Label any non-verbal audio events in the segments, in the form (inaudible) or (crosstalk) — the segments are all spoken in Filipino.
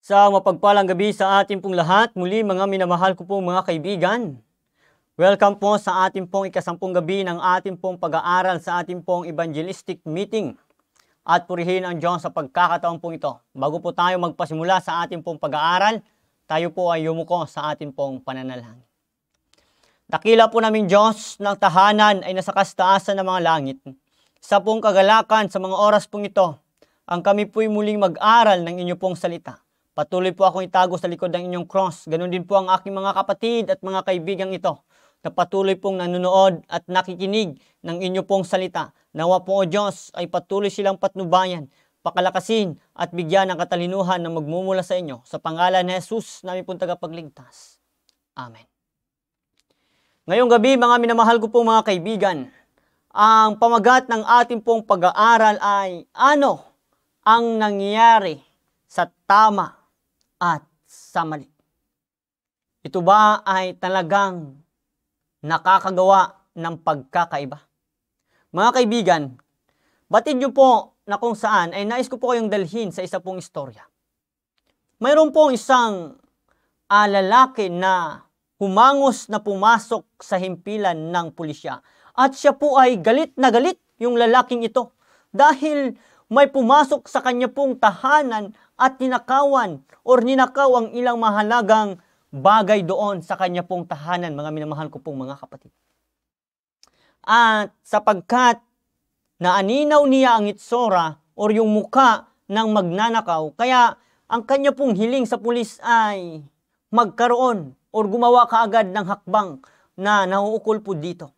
Sa mapagpalang gabi sa ating pong lahat, muli mga minamahal ko pong mga kaibigan. Welcome po sa ating pong ikasampung gabi ng ating pong pag-aaral sa ating pong evangelistic meeting. At purihin ang Diyos sa pagkakataon pong ito. Bago po tayo magpasimula sa ating pong pag-aaral, tayo po ay yumuko sa ating pong pananalangin. Dakila po namin Diyos ng tahanan ay nasa kastaasan ng mga langit. Sa pong kagalakan sa mga oras pong ito, ang kami po'y muling mag-aral ng inyo pong salita Patuloy po akong itago sa likod ng inyong cross. Ganon din po ang aking mga kapatid at mga kaibigan ito na patuloy pong nanonood at nakikinig ng inyo pong salita. Nawa po o Diyos ay patuloy silang patnubayan, pakalakasin at bigyan ng katalinuhan na magmumula sa inyo. Sa pangalan ni Jesus, namin pong tagapagligtas. Amen. Ngayong gabi mga minamahal ko pong mga kaibigan, ang pamagat ng ating pong pag-aaral ay ano ang nangyayari sa tama at sa mali. Ito ba ay talagang nakakagawa ng pagkakaiba? Mga kaibigan, batid niyo po na kung saan ay nais ko po kayong dalhin sa isa pong istorya. Mayroon pong isang uh, lalaki na humangos na pumasok sa himpilan ng pulisya. At siya po ay galit na galit yung lalaking ito dahil may pumasok sa kanya pong tahanan at ninakawan or ninakaw ang ilang mahalagang bagay doon sa kanya pong tahanan, mga minamahal ko pong mga kapatid. At sapagkat naaninaw niya ang itsura or yung muka ng magnanakaw, kaya ang kanya pong hiling sa pulis ay magkaroon or gumawa kaagad ng hakbang na nauukol po dito.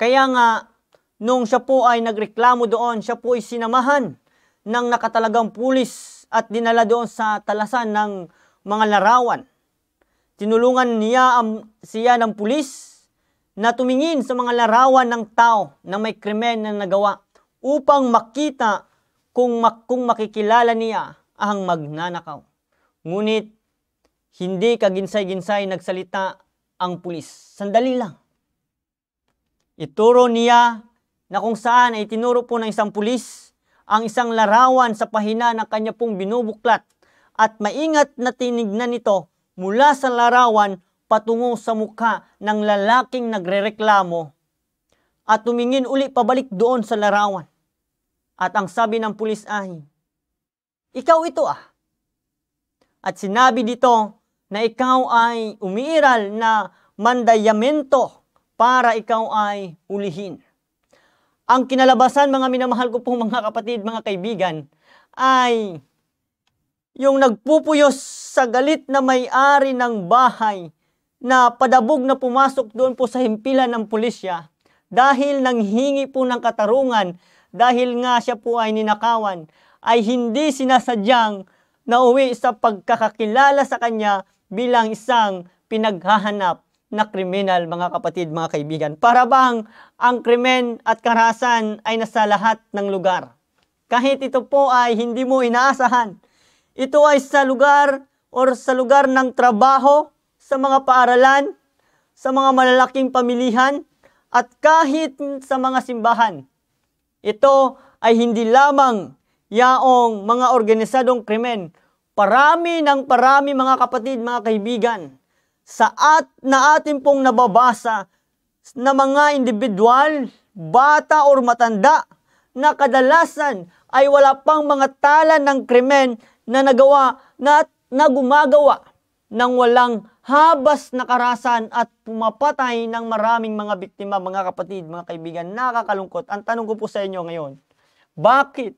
Kaya nga, nung siya po ay nagreklamo doon, siya po ay sinamahan ng nakatalagang pulis at dinala doon sa talasan ng mga larawan. Tinulungan niya ang, siya ng pulis na tumingin sa mga larawan ng tao na may krimen na nagawa upang makita kung, mak- kung makikilala niya ang magnanakaw. Ngunit hindi kaginsay-ginsay nagsalita ang pulis. Sandali lang. Ituro niya na kung saan ay tinuro po ng isang pulis ang isang larawan sa pahina ng kanya pong binubuklat at maingat na tinignan nito mula sa larawan patungo sa mukha ng lalaking nagrereklamo at tumingin uli pabalik doon sa larawan. At ang sabi ng pulis ay, Ikaw ito ah. At sinabi dito na ikaw ay umiiral na mandayamento para ikaw ay ulihin. Ang kinalabasan mga minamahal ko pong (laughs) mga kapatid, mga kaibigan, ay yung nagpupuyos sa galit na may-ari ng bahay na padabog na pumasok doon po sa himpilan ng pulisya dahil nanghingi po ng katarungan dahil nga siya po ay ninakawan ay hindi sinasadyang nauwi sa pagkakakilala sa kanya bilang isang pinaghahanap na kriminal mga kapatid, mga kaibigan. Para bang ang krimen at karahasan ay nasa lahat ng lugar. Kahit ito po ay hindi mo inaasahan. Ito ay sa lugar or sa lugar ng trabaho, sa mga paaralan, sa mga malalaking pamilihan, at kahit sa mga simbahan. Ito ay hindi lamang yaong mga organisadong krimen. Parami ng parami mga kapatid, mga kaibigan sa at, na atin pong nababasa na mga individual, bata or matanda na kadalasan ay wala pang mga tala ng krimen na nagawa na, na gumagawa ng walang habas na karasan at pumapatay ng maraming mga biktima, mga kapatid, mga kaibigan, nakakalungkot. Ang tanong ko po sa inyo ngayon, bakit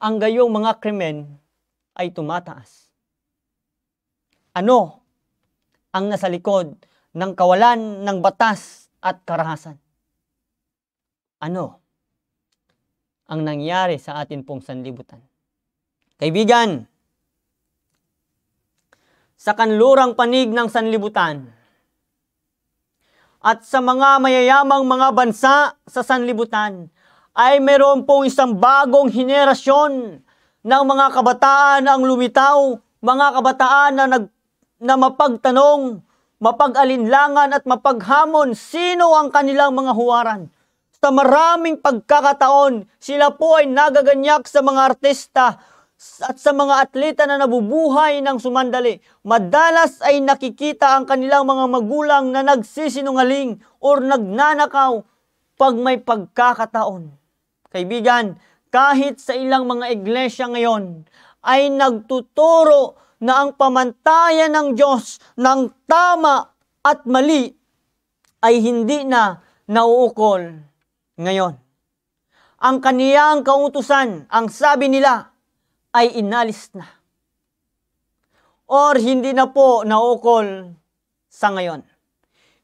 ang gayong mga krimen ay tumataas? Ano ang nasa likod ng kawalan ng batas at karahasan. Ano ang nangyari sa atin pong sanlibutan? Kaibigan, sa kanlurang panig ng sanlibutan at sa mga mayayamang mga bansa sa sanlibutan ay meron pong isang bagong henerasyon ng mga kabataan ang lumitaw, mga kabataan na nag na mapagtanong, mapag-alinlangan at mapaghamon sino ang kanilang mga huwaran. Sa maraming pagkakataon, sila po ay nagaganyak sa mga artista at sa mga atleta na nabubuhay ng sumandali. Madalas ay nakikita ang kanilang mga magulang na nagsisinungaling or nagnanakaw pag may pagkakataon. Kaibigan, kahit sa ilang mga iglesia ngayon ay nagtuturo na ang pamantayan ng Diyos ng tama at mali ay hindi na nauukol ngayon. Ang kaniyang kautusan, ang sabi nila, ay inalis na. Or hindi na po nauukol sa ngayon.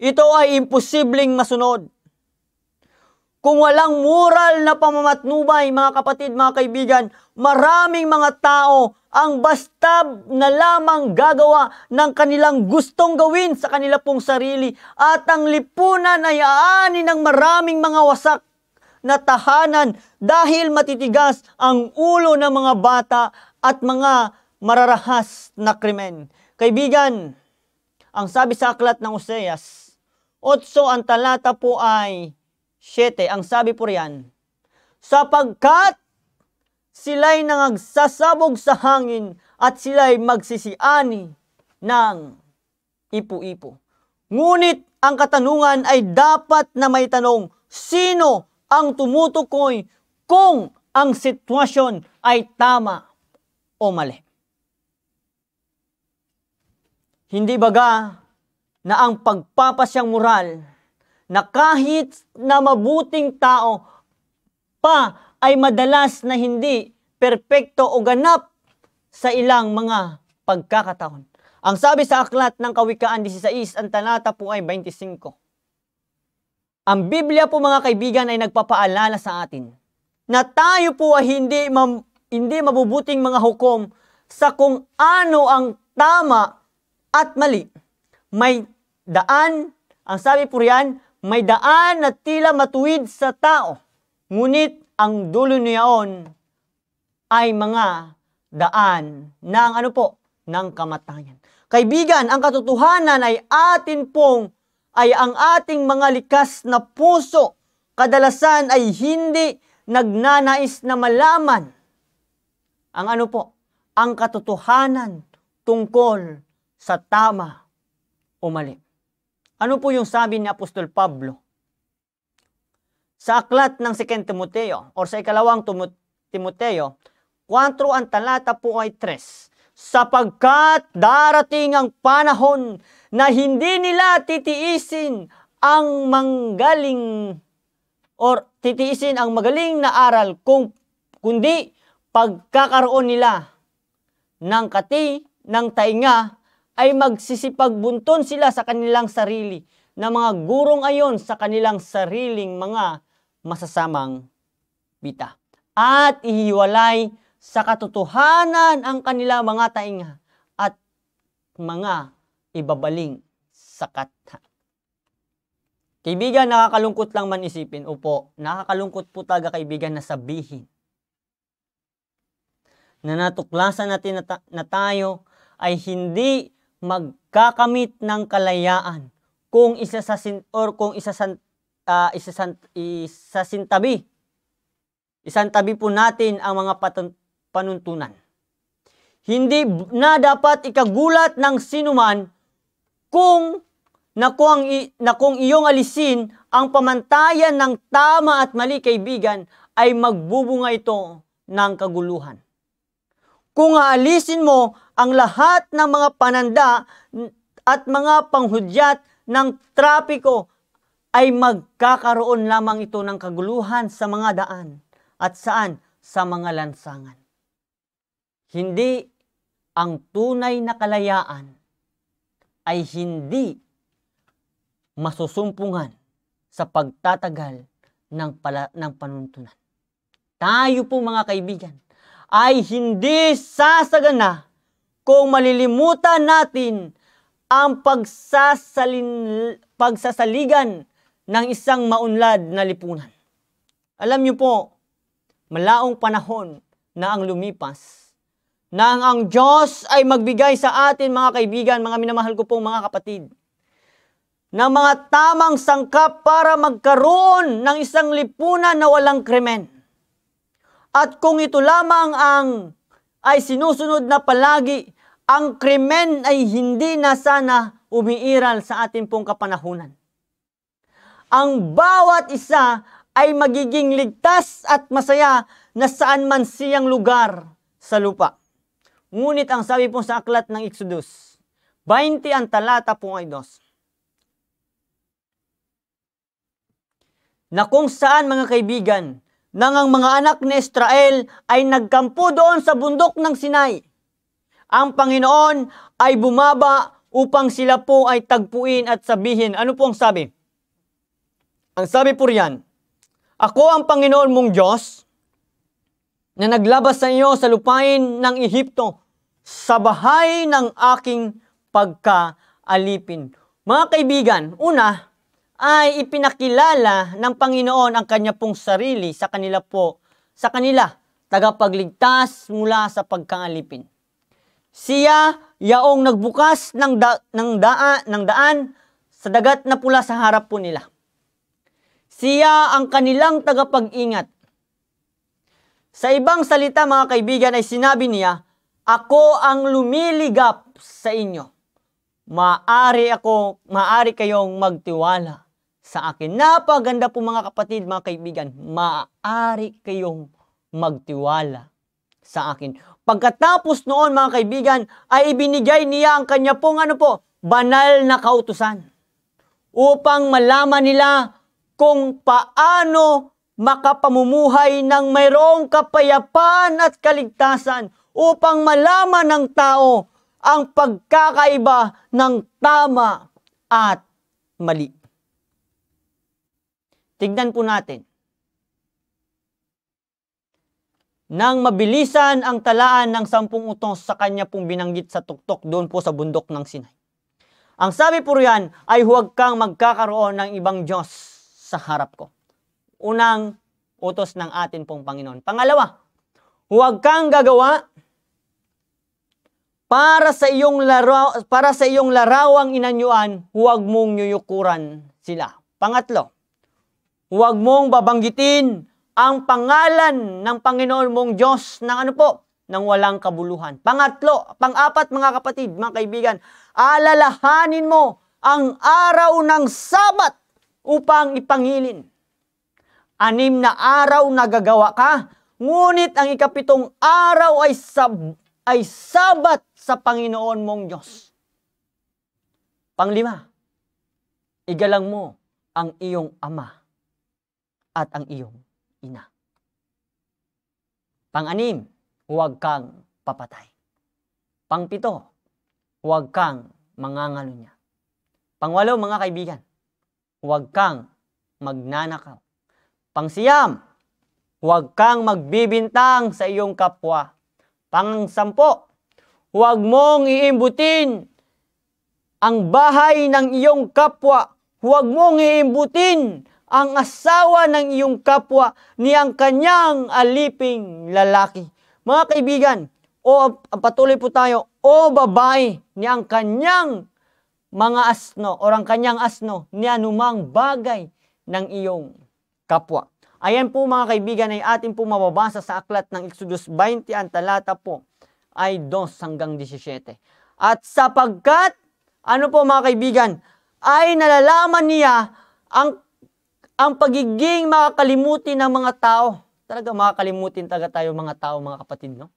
Ito ay imposibleng masunod. Kung walang moral na pamamatnubay, mga kapatid, mga kaibigan, maraming mga tao ang bastab na lamang gagawa ng kanilang gustong gawin sa kanila pong sarili at ang lipunan ay aani ng maraming mga wasak na tahanan dahil matitigas ang ulo ng mga bata at mga mararahas na krimen. Kaibigan, ang sabi sa aklat ng Oseas, 8 ang talata po ay 7. Ang sabi po riyan, sapagkat sila'y nangagsasabog sa hangin at sila'y magsisiani ng ipu-ipo. Ngunit ang katanungan ay dapat na may tanong, sino ang tumutukoy kung ang sitwasyon ay tama o mali? Hindi baga na ang pagpapasyang moral na kahit na mabuting tao pa ay madalas na hindi perpekto o ganap sa ilang mga pagkakataon. Ang sabi sa aklat ng Kawikaan 16, ang talata po ay 25. Ang Biblia po mga kaibigan ay nagpapaalala sa atin na tayo po ay hindi, ma- hindi mabubuting mga hukom sa kung ano ang tama at mali. May daan, ang sabi po riyan, may daan na tila matuwid sa tao, ngunit ang dulo niyaon ay mga daan ng ano po, ng kamatayan. Kaibigan, ang katotohanan ay atin pong, ay ang ating mga likas na puso, kadalasan ay hindi nagnanais na malaman ang ano po, ang katotohanan tungkol sa tama o mali. Ano po yung sabi ni Apostol Pablo? Sa aklat ng 2 Timoteo or sa ikalawang Timoteo, 4 ang talata po ay 3. Sapagkat darating ang panahon na hindi nila titiisin ang manggaling or titiisin ang magaling na aral kung kundi pagkakaroon nila ng kati ng tainga ay magsisipagbunton sila sa kanilang sarili na mga gurong ayon sa kanilang sariling mga masasamang bita. At ihiwalay sa katotohanan ang kanila mga tainga at mga ibabaling sakat. Kaibigan, nakakalungkot lang man isipin. Opo, nakakalungkot po talaga kaibigan na sabihin na natuklasan natin na, na tayo ay hindi magkakamit ng kalayaan kung isa sa sin or kung isa sa uh, ah, isasintabi. Isantabi po natin ang mga panuntunan. Hindi na dapat ikagulat ng sinuman kung na kung, na kung iyong alisin ang pamantayan ng tama at mali kaibigan ay magbubunga ito ng kaguluhan. Kung aalisin mo ang lahat ng mga pananda at mga panghudyat ng trapiko ay magkakaroon lamang ito ng kaguluhan sa mga daan at saan sa mga lansangan. Hindi ang tunay na kalayaan ay hindi masusumpungan sa pagtatagal ng, pala, ng panuntunan. Tayo po mga kaibigan ay hindi sasagana kung malilimutan natin ang pagsasalin, pagsasaligan ng isang maunlad na lipunan. Alam niyo po, malaong panahon na ang lumipas, na ang, Diyos ay magbigay sa atin mga kaibigan, mga minamahal ko pong mga kapatid, na mga tamang sangkap para magkaroon ng isang lipunan na walang krimen. At kung ito lamang ang ay sinusunod na palagi, ang krimen ay hindi na sana umiiral sa atin pong kapanahunan ang bawat isa ay magiging ligtas at masaya na saan man siyang lugar sa lupa. Ngunit ang sabi po sa aklat ng Exodus, 20 ang talata po ay dos. Na kung saan mga kaibigan, nang ang mga anak ni Israel ay nagkampo doon sa bundok ng Sinai. Ang Panginoon ay bumaba upang sila po ay tagpuin at sabihin. Ano po ang sabi? Ang sabi po riyan, Ako ang Panginoon mong Diyos na naglabas sa iyo sa lupain ng Ehipto sa bahay ng aking pagkaalipin. Mga kaibigan, una ay ipinakilala ng Panginoon ang kanya pong sarili sa kanila po, sa kanila, tagapagligtas mula sa pagkaalipin. Siya yaong nagbukas ng, da, ng, daan ng daan sa dagat na pula sa harap po nila. Siya ang kanilang tagapag-ingat. Sa ibang salita mga kaibigan ay sinabi niya, Ako ang lumiligap sa inyo. Maari ako, maari kayong magtiwala sa akin. Napaganda po mga kapatid, mga kaibigan. Maari kayong magtiwala sa akin. Pagkatapos noon mga kaibigan, ay ibinigay niya ang kanya pong ano po, banal na kautusan upang malaman nila kung paano makapamumuhay ng mayroong kapayapaan at kaligtasan upang malaman ng tao ang pagkakaiba ng tama at mali. Tignan po natin. Nang mabilisan ang talaan ng sampung utos sa kanya pong binanggit sa tuktok doon po sa bundok ng Sinay. Ang sabi po riyan ay huwag kang magkakaroon ng ibang Diyos sa harap ko. Unang utos ng atin pong Panginoon. Pangalawa, huwag kang gagawa para sa iyong laro para sa iyong larawang inanyuan, huwag mong yuyukuran sila. Pangatlo, huwag mong babanggitin ang pangalan ng Panginoon mong Diyos ng ano po? ng walang kabuluhan. Pangatlo, pang-apat mga kapatid, mga kaibigan, alalahanin mo ang araw ng Sabat upang ipangilin. Anim na araw nagagawa ka, ngunit ang ikapitong araw ay, sab ay sabat sa Panginoon mong Diyos. Panglima, igalang mo ang iyong ama at ang iyong ina. Panganim, huwag kang papatay. Pangpito, huwag kang mangangalunya. Pangwalo, mga kaibigan, huwag kang magnanakaw. Pangsiyam, huwag kang magbibintang sa iyong kapwa. Pangsampo, huwag mong iimbutin ang bahay ng iyong kapwa. Huwag mong iimbutin ang asawa ng iyong kapwa ni ang kanyang aliping lalaki. Mga kaibigan, o patuloy po tayo, o babae ni ang kanyang mga asno o ang kanyang asno ni anumang bagay ng iyong kapwa. Ayan po mga kaibigan ay atin po mababasa sa aklat ng Exodus 20 ang talata po ay 2 hanggang 17. At sapagkat, ano po mga kaibigan, ay nalalaman niya ang, ang pagiging makakalimuti ng mga tao. Talaga makakalimutin talaga tayo mga tao mga kapatid, no?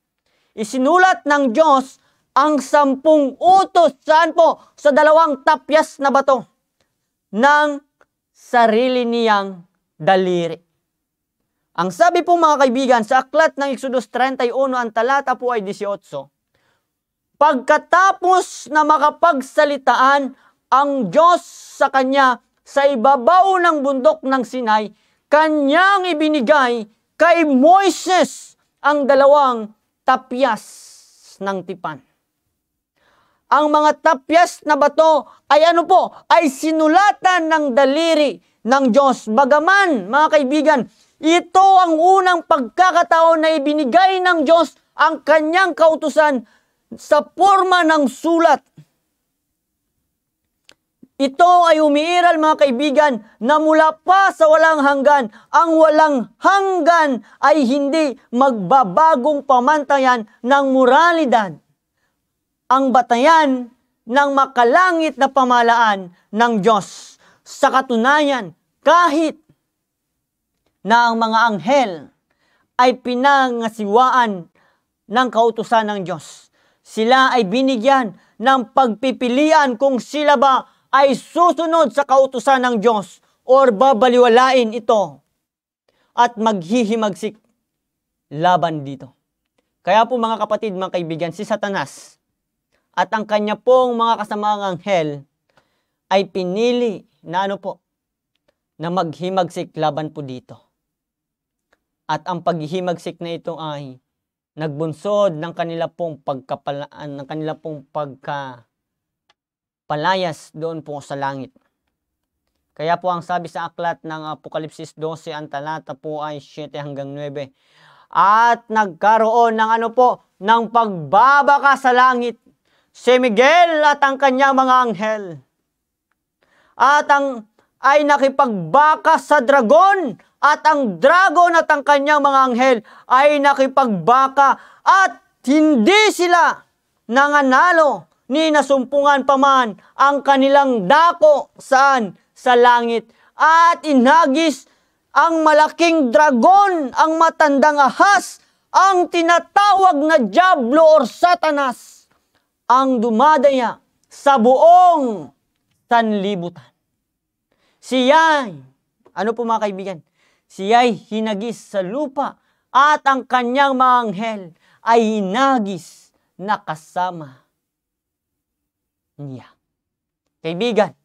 Isinulat ng Diyos ang sampung utos saan po? Sa dalawang tapyas na bato ng sarili niyang daliri. Ang sabi po mga kaibigan, sa aklat ng Exodus 31, ang talata po ay 18, Pagkatapos na makapagsalitaan ang Diyos sa kanya sa ibabaw ng bundok ng Sinai, kanyang ibinigay kay Moises ang dalawang tapyas ng tipan ang mga tapyas na bato ay ano po, ay sinulatan ng daliri ng Diyos. Bagaman, mga kaibigan, ito ang unang pagkakataon na ibinigay ng Diyos ang kanyang kautusan sa forma ng sulat. Ito ay umiiral mga kaibigan na mula pa sa walang hanggan, ang walang hanggan ay hindi magbabagong pamantayan ng moralidad ang batayan ng makalangit na pamalaan ng Diyos. Sa katunayan, kahit na ang mga anghel ay pinangasiwaan ng kautusan ng Diyos. Sila ay binigyan ng pagpipilian kung sila ba ay susunod sa kautusan ng Diyos or babaliwalain ito at maghihimagsik laban dito. Kaya po mga kapatid, mga kaibigan, si Satanas at ang kanya pong mga kasamang anghel ay pinili na ano po, na maghimagsik laban po dito. At ang paghimagsik na ito ay nagbunsod ng kanila pong pagkapalaan, ah, ng kanila pong pagka palayas doon po sa langit. Kaya po ang sabi sa aklat ng Apokalipsis 12 ang talata po ay 7 hanggang 9. At nagkaroon ng ano po, ng pagbabaka sa langit si Miguel at ang kanyang mga anghel. At ang ay nakipagbaka sa dragon at ang dragon at ang kanyang mga anghel ay nakipagbaka at hindi sila nanganalo ni nasumpungan paman ang kanilang dako saan sa langit at inagis ang malaking dragon ang matandang ahas ang tinatawag na Diablo or Satanas ang dumadaya sa buong sanlibutan. Siya'y, ano po mga kaibigan, siya'y hinagis sa lupa at ang kanyang mga anghel ay hinagis na kasama niya. Kaibigan,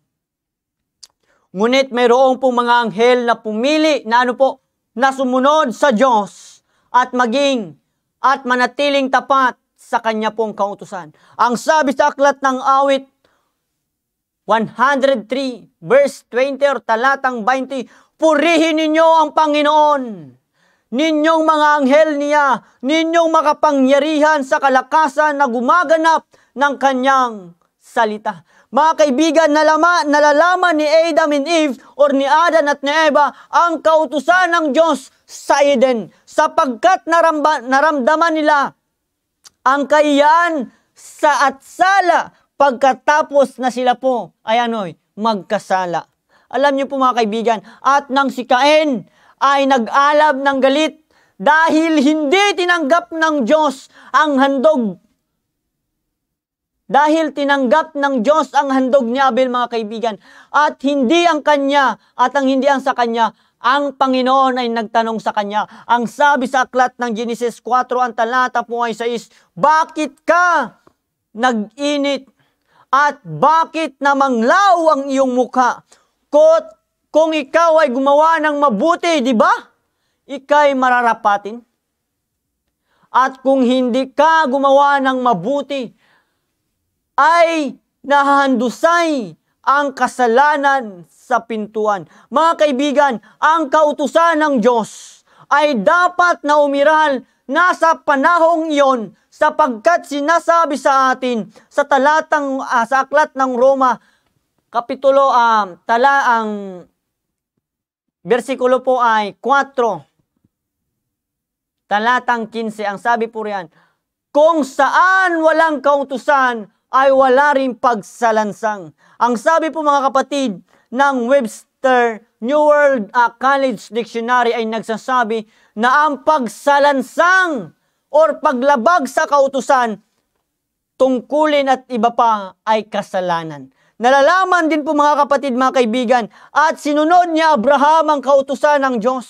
ngunit mayroong pong mga anghel na pumili na ano po, na sumunod sa Diyos at maging at manatiling tapat sa kanya pong kautusan. Ang sabi sa aklat ng awit 103 verse 20 or talatang 20, Purihin ninyo ang Panginoon, ninyong mga anghel niya, ninyong makapangyarihan sa kalakasan na gumaganap ng kanyang salita. Mga kaibigan, nalama, nalalaman ni Adam and Eve or ni Adan at ni Eva ang kautusan ng Diyos sa Eden sapagkat naramba, naramdaman nila ang kayan sa at sala pagkatapos na sila po ay ano'y magkasala. Alam niyo po mga kaibigan, at nang si Cain ay nag-alab ng galit dahil hindi tinanggap ng Diyos ang handog. Dahil tinanggap ng Diyos ang handog ni Abel mga kaibigan at hindi ang kanya at ang hindi ang sa kanya ang Panginoon ay nagtanong sa kanya. Ang sabi sa aklat ng Genesis 4, ang talata po ay 6, Bakit ka nag-init at bakit namanglaw ang iyong mukha? Kot, kung ikaw ay gumawa ng mabuti, di ba? Ika'y mararapatin. At kung hindi ka gumawa ng mabuti, ay nahahandusay ang kasalanan sa pintuan. Mga kaibigan, ang kautusan ng Diyos ay dapat na umiral nasa panahong iyon sapagkat sinasabi sa atin sa talatang uh, sa aklat ng Roma kapitulo um, uh, tala ang versikulo po ay 4 talatang 15 ang sabi po riyan kung saan walang kautusan ay wala rin pagsalansang. Ang sabi po mga kapatid, ng Webster New World uh, College Dictionary ay nagsasabi na ang pagsalansang or paglabag sa kautusan, tungkulin at iba pa ay kasalanan. Nalalaman din po mga kapatid, mga kaibigan, at sinunod niya Abraham ang kautusan ng Diyos.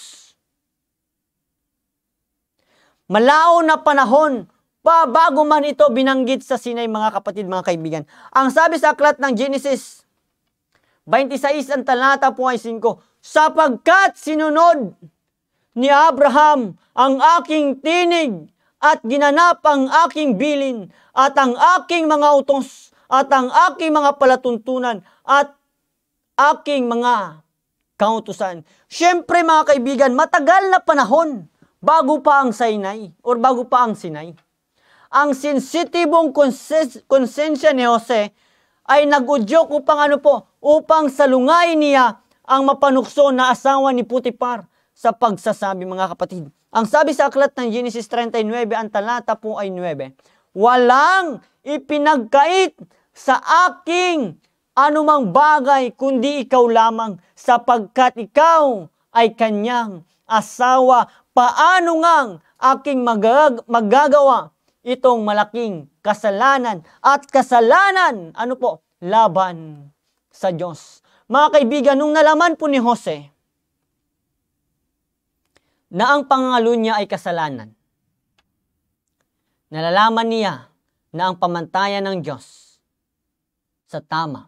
Malao na panahon pa bago man ito binanggit sa Sinay mga kapatid, mga kaibigan. Ang sabi sa aklat ng Genesis 26 ang talata po ay 5. Sapagkat sinunod ni Abraham ang aking tinig at ginanap ang aking bilin at ang aking mga utos at ang aking mga palatuntunan at aking mga kautusan. Siyempre mga kaibigan, matagal na panahon bago pa ang Sinai or bago pa ang Sinai. Ang sensitibong konsensya ni Jose ay nagudyok upang ano po, upang salungay niya ang mapanukso na asawa ni Putipar sa pagsasabi mga kapatid. Ang sabi sa aklat ng Genesis 39, ang talata po ay 9, Walang ipinagkait sa aking anumang bagay kundi ikaw lamang sapagkat ikaw ay kanyang asawa. Paano ngang aking magag- magagawa itong malaking kasalanan at kasalanan, ano po, laban sa Diyos. Mga kaibigan, nung nalaman po ni Jose na ang pangalo niya ay kasalanan, nalalaman niya na ang pamantayan ng Diyos sa tama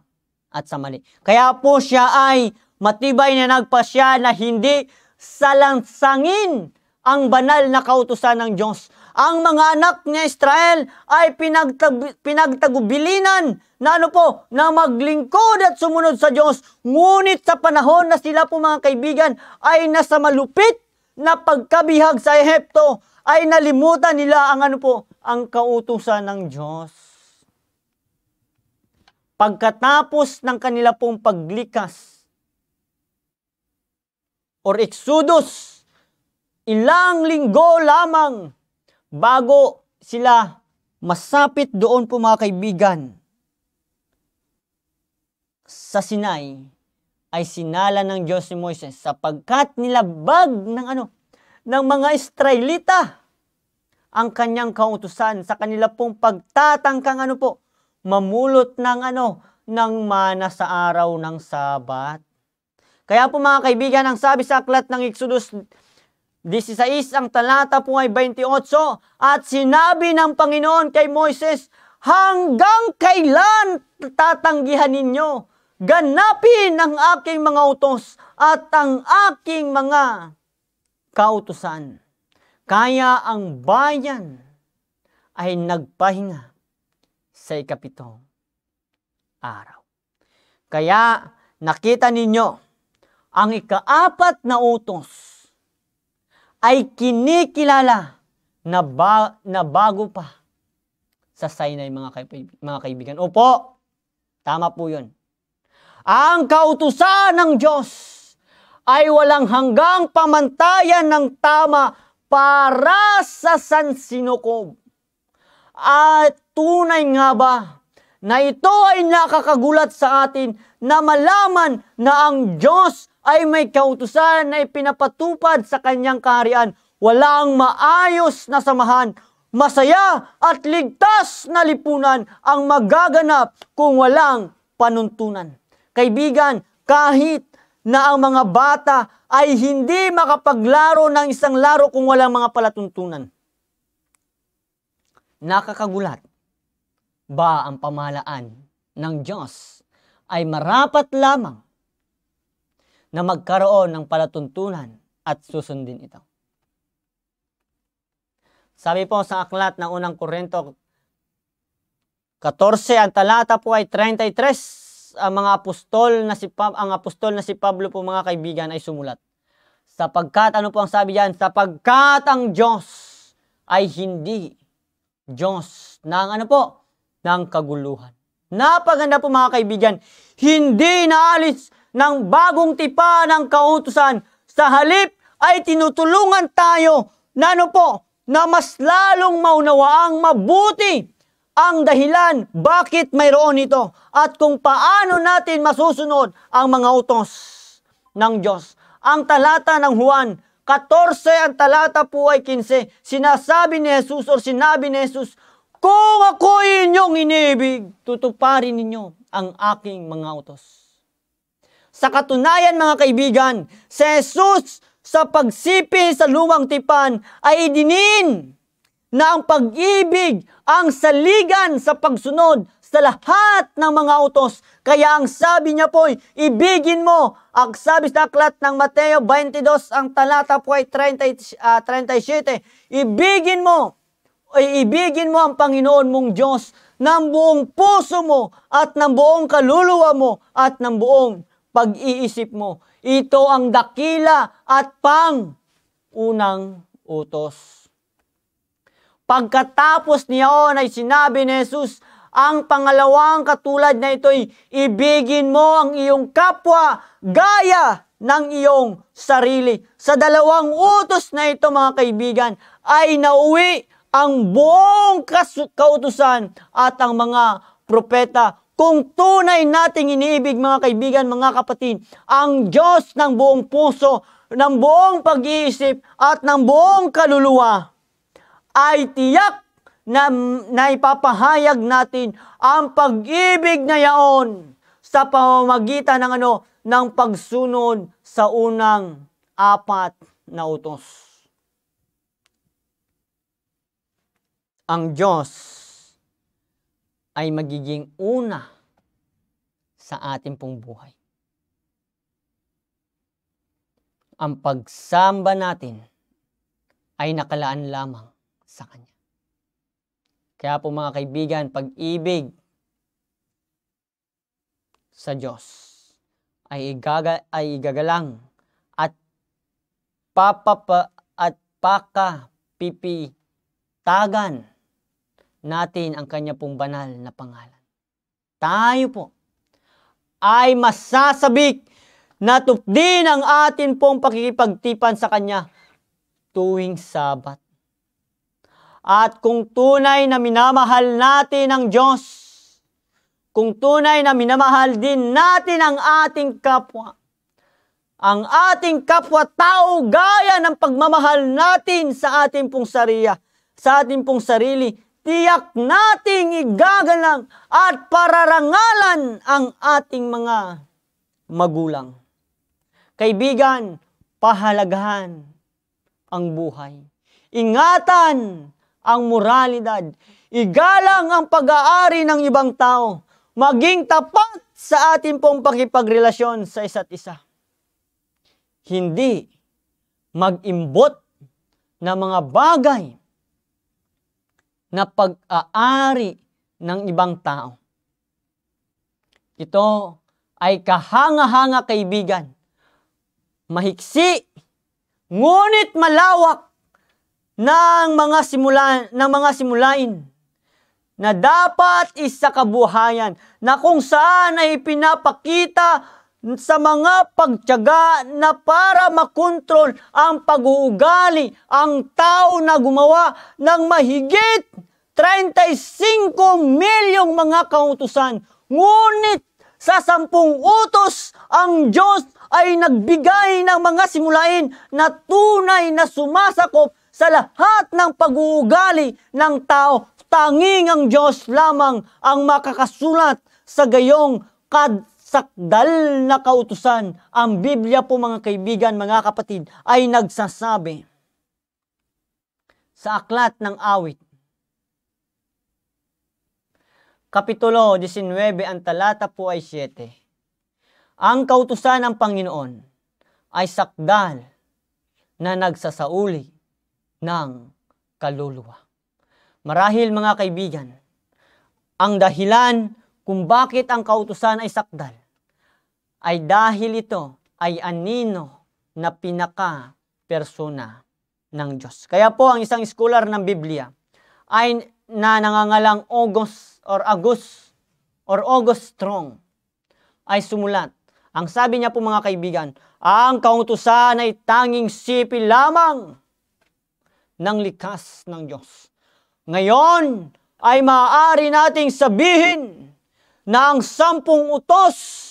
at sa mali. Kaya po siya ay matibay na nagpasya na hindi salansangin ang banal na kautusan ng Diyos ang mga anak ni Israel ay pinagtag pinagtagubilinan na ano po, na maglingkod at sumunod sa Diyos. Ngunit sa panahon na sila po mga kaibigan ay nasa malupit na pagkabihag sa Ehipto, ay nalimutan nila ang ano po, ang kautusan ng Diyos. Pagkatapos ng kanila pong paglikas or exodus, ilang linggo lamang bago sila masapit doon po mga kaibigan sa Sinai ay sinala ng Diyos ni Moises sapagkat nilabag ng ano ng mga Israelita ang kanyang kautusan sa kanila pong pagtatangkang ano po mamulot ng ano ng mana sa araw ng Sabat. Kaya po mga kaibigan, ang sabi sa aklat ng Exodus 16 ang talata po ay 28 at sinabi ng Panginoon kay Moises, hanggang kailan tatanggihan ninyo? Ganapin ang aking mga utos at ang aking mga kautusan. Kaya ang bayan ay nagpahinga sa ikapito araw. Kaya nakita ninyo ang ikaapat na utos ay kinikilala na, ba, na bago pa sa Sinai mga, kaib- mga kaibigan. Opo, tama po yun. Ang kautusan ng Diyos ay walang hanggang pamantayan ng tama para sa sansinukob. At tunay nga ba na ito ay nakakagulat sa atin na malaman na ang Diyos ay may kautusan na ipinapatupad sa kanyang kaharian. Walang maayos na samahan, masaya at ligtas na lipunan ang magaganap kung walang panuntunan. Kaibigan, kahit na ang mga bata ay hindi makapaglaro ng isang laro kung walang mga palatuntunan. Nakakagulat ba ang pamalaan ng Diyos ay marapat lamang na magkaroon ng palatuntunan at susundin ito. Sabi po sa aklat ng unang Korento 14 ang talata po ay 33 ang mga apostol na si pa, ang apostol na si Pablo po mga kaibigan ay sumulat. Sapagkat ano po ang sabi diyan? Sapagkat ang Diyos ay hindi Diyos ng ano po? ng kaguluhan. Napaganda po mga kaibigan, hindi naalis ng bagong tipa ng kautusan. Sa halip ay tinutulungan tayo na ano po, na mas lalong maunawaang mabuti ang dahilan bakit mayroon ito at kung paano natin masusunod ang mga utos ng Diyos. Ang talata ng Juan 14 ang talata po ay 15. Sinasabi ni Jesus or sinabi ni Jesus, Kung ako inyong inibig, tutuparin ninyo ang aking mga utos. Sa katunayan mga kaibigan, si Jesus sa pagsipi sa lumang tipan ay idinin na ang pag-ibig ang saligan sa pagsunod sa lahat ng mga utos. Kaya ang sabi niya po, ibigin mo. Ang sabi sa aklat ng Mateo 22, ang talata po ay 30, uh, 37. Ibigin mo, ay ibigin mo ang Panginoon mong Diyos ng buong puso mo at ng buong kaluluwa mo at ng buong pag-iisip mo. Ito ang dakila at pang unang utos. Pagkatapos niyo ay sinabi ni Jesus, ang pangalawang katulad na ito'y ibigin mo ang iyong kapwa gaya ng iyong sarili. Sa dalawang utos na ito mga kaibigan ay nauwi ang buong kautusan at ang mga propeta kung tunay nating iniibig mga kaibigan, mga kapatid, ang Diyos ng buong puso, ng buong pag-iisip at ng buong kaluluwa ay tiyak na, na ipapahayag natin ang pag-ibig na yaon sa pamamagitan ng ano ng pagsunod sa unang apat na utos. Ang Diyos ay magiging una sa ating pong buhay. Ang pagsamba natin ay nakalaan lamang sa Kanya. Kaya po mga kaibigan, pag-ibig sa Diyos ay, igaga, ay igagalang at papapa at paka pipi tagan natin ang kanya pong banal na pangalan. Tayo po ay masasabik na tukdi ang atin pong pakikipagtipan sa Kanya tuwing Sabat. At kung tunay na minamahal natin ang Diyos, kung tunay na minamahal din natin ang ating kapwa, ang ating kapwa-tao gaya ng pagmamahal natin sa ating pong sariya, sa ating pong sarili, tiyak nating igagalang at pararangalan ang ating mga magulang. Kaibigan, pahalagahan ang buhay. Ingatan ang moralidad. Igalang ang pag-aari ng ibang tao. Maging tapat sa ating pong pakipagrelasyon sa isa't isa. Hindi mag-imbot na mga bagay na pag-aari ng ibang tao. Ito ay kahanga-hanga kaibigan, mahiksi, ngunit malawak ng mga simulan ng mga simulain na dapat isa kabuhayan na kung saan ay pinapakita sa mga pagtyaga na para makontrol ang pag-uugali ang tao na gumawa ng mahigit 35 milyong mga kautusan. Ngunit sa sampung utos, ang Diyos ay nagbigay ng mga simulain na tunay na sumasakop sa lahat ng pag-uugali ng tao. Tanging ang Diyos lamang ang makakasulat sa gayong kad sakdal na kautusan. Ang Biblia po mga kaibigan, mga kapatid, ay nagsasabi sa aklat ng awit. Kapitulo 19, ang talata po ay 7. Ang kautusan ng Panginoon ay sakdal na nagsasauli ng kaluluwa. Marahil mga kaibigan, ang dahilan kung bakit ang kautusan ay sakdal ay dahil ito ay anino na pinaka persona ng Diyos. Kaya po ang isang scholar ng Biblia ay na nangangalang August or Agus or August Strong ay sumulat. Ang sabi niya po mga kaibigan, ang kautusan ay tanging sipi lamang ng likas ng Diyos. Ngayon ay maaari nating sabihin na ang sampung utos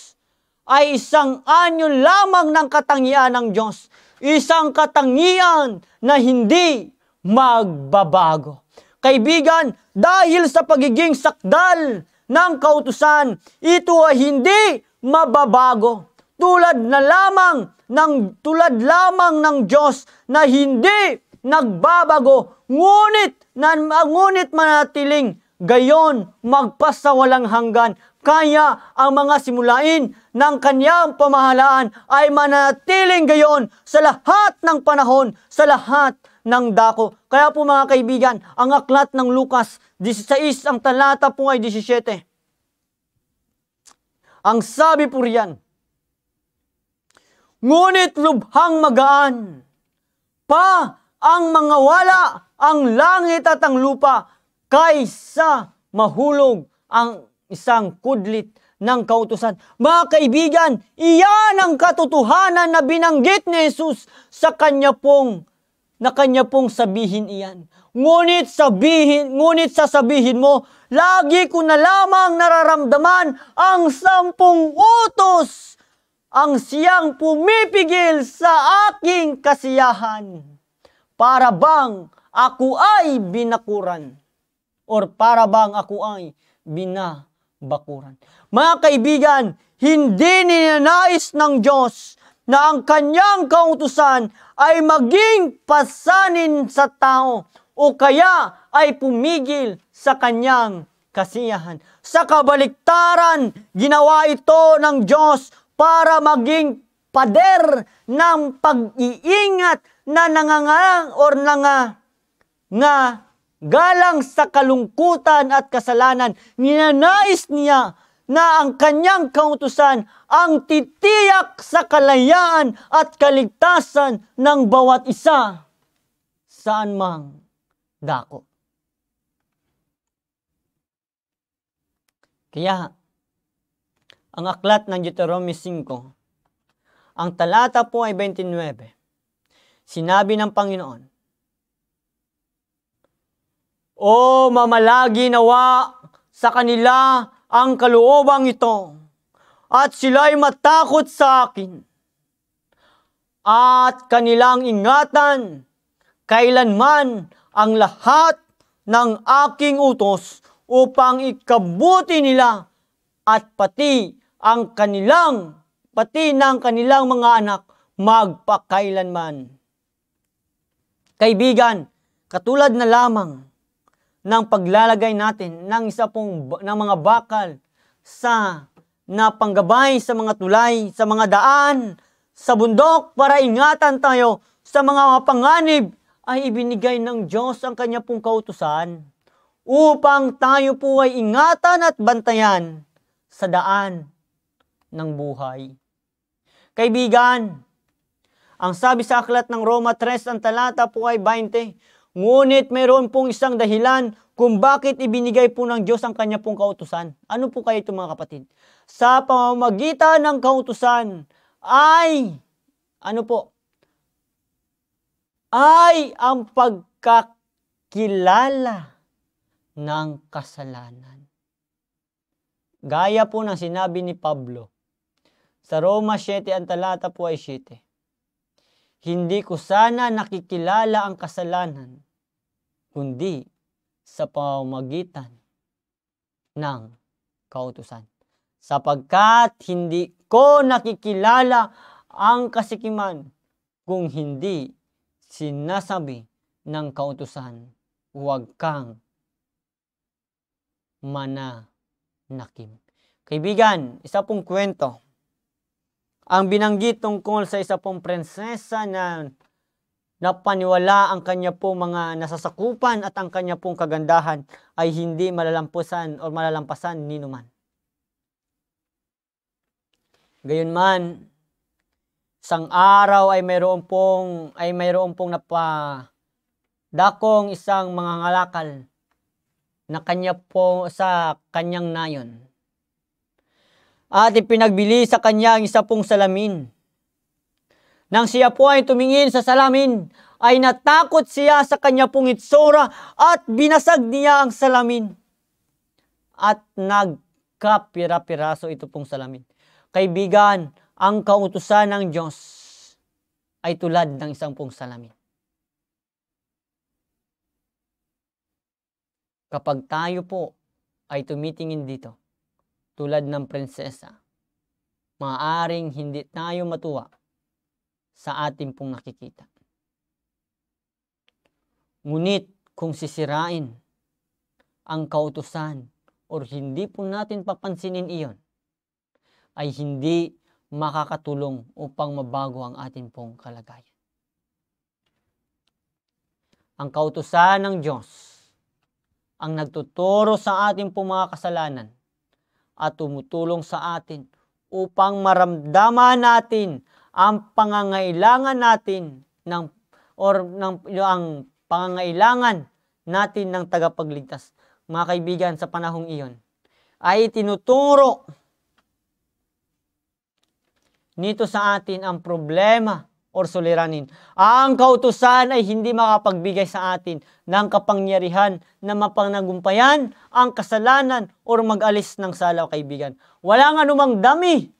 ay isang anyo lamang ng katangian ng Diyos. Isang katangian na hindi magbabago. Kaibigan, dahil sa pagiging sakdal ng kautusan, ito ay hindi mababago. Tulad na lamang ng tulad lamang ng Diyos na hindi nagbabago, ngunit na ngunit manatiling gayon magpasawalang hanggan kaya ang mga simulain ng kanyang pamahalaan ay manatiling gayon sa lahat ng panahon, sa lahat ng dako. Kaya po mga kaibigan, ang aklat ng Lukas 16, ang talata po ay 17. Ang sabi po riyan, Ngunit lubhang magaan pa ang mga wala ang langit at ang lupa kaysa mahulog ang isang kudlit ng kautusan. Mga kaibigan, iyan ang katotohanan na binanggit ni Jesus sa kanya pong na kanya pong sabihin iyan. Ngunit sabihin, ngunit sasabihin mo, lagi ko na lamang nararamdaman ang sampung utos ang siyang pumipigil sa aking kasiyahan para bang ako ay binakuran or para bang ako ay binakuran bakuran. Mga kaibigan, hindi ninanais ng Diyos na ang kanyang kautusan ay maging pasanin sa tao o kaya ay pumigil sa kanyang kasiyahan. Sa kabaliktaran, ginawa ito ng Diyos para maging pader ng pag-iingat na nangangang or nanga nga galang sa kalungkutan at kasalanan, ninanais niya na ang kanyang kautusan ang titiyak sa kalayaan at kaligtasan ng bawat isa saan mang dako. Kaya, ang aklat ng Deuteronomy 5, ang talata po ay 29, sinabi ng Panginoon, o mamalagi nawa sa kanila ang kaluobang ito at sila'y matakot sa akin at kanilang ingatan kailanman ang lahat ng aking utos upang ikabuti nila at pati ang kanilang pati ng kanilang mga anak magpakailanman. Kaibigan, katulad na lamang ng paglalagay natin ng isa pong ng mga bakal sa napanggabay sa mga tulay, sa mga daan, sa bundok para ingatan tayo sa mga mapanganib ay ibinigay ng Diyos ang kanya pong kautusan upang tayo po ay ingatan at bantayan sa daan ng buhay. Kaibigan, ang sabi sa aklat ng Roma 3 ang talata po ay 20, Ngunit mayroon pong isang dahilan kung bakit ibinigay po ng Diyos ang kanya pong kautusan. Ano po kaya ito mga kapatid? Sa pamamagitan ng kautusan ay, ano po? Ay ang pagkakilala ng kasalanan. Gaya po ng sinabi ni Pablo, sa Roma 7, ang talata po ay 7. Hindi ko sana nakikilala ang kasalanan, kundi sa pamagitan ng kautusan. Sapagkat hindi ko nakikilala ang kasikiman kung hindi sinasabi ng kautusan, huwag kang mananakim. Kaibigan, isa pong kwento ang binanggit tungkol sa isa pong prinsesa na napaniwala ang kanya po mga nasasakupan at ang kanya pong kagandahan ay hindi malalampusan o malalampasan ni numan. Gayunman, sang araw ay mayroon pong ay mayroon pong napa dakong isang mga ngalakal na kanya po sa kanyang nayon at ipinagbili sa kanya ang isa pong salamin. Nang siya po ay tumingin sa salamin, ay natakot siya sa kanya pong itsura at binasag niya ang salamin. At nagkapira-piraso ito pong salamin. Kaibigan, ang kautusan ng Diyos ay tulad ng isang pong salamin. Kapag tayo po ay tumitingin dito, tulad ng prinsesa, maaring hindi tayo matuwa sa ating pong nakikita. Ngunit kung sisirain ang kautusan o hindi po natin papansinin iyon, ay hindi makakatulong upang mabago ang ating pong kalagayan. Ang kautusan ng Diyos ang nagtuturo sa ating pong mga kasalanan at tumutulong sa atin upang maramdaman natin ang pangangailangan natin ng or ng ang pangangailangan natin ng tagapagligtas. Mga kaibigan, sa panahong iyon ay tinuturo nito sa atin ang problema or suliranin. Ang kautusan ay hindi makapagbigay sa atin ng kapangyarihan na mapangnagumpayan ang kasalanan or mag-alis ng sala o kaibigan. Walang anumang dami